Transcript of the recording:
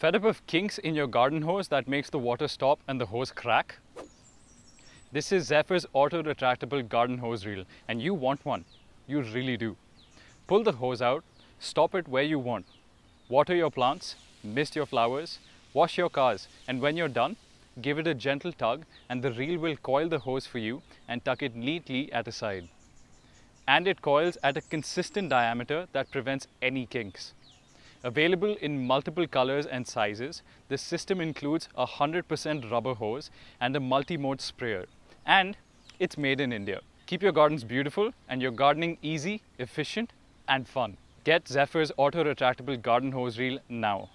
Fed up of kinks in your garden hose that makes the water stop and the hose crack? This is Zephyr's auto-retractable garden hose reel and you want one. You really do. Pull the hose out, stop it where you want. Water your plants, mist your flowers, wash your cars and when you're done, give it a gentle tug and the reel will coil the hose for you and tuck it neatly at a side. And it coils at a consistent diameter that prevents any kinks. Available in multiple colors and sizes, this system includes a 100% rubber hose and a multi-mode sprayer. And it's made in India. Keep your gardens beautiful and your gardening easy, efficient and fun. Get Zephyr's auto-retractable garden hose reel now.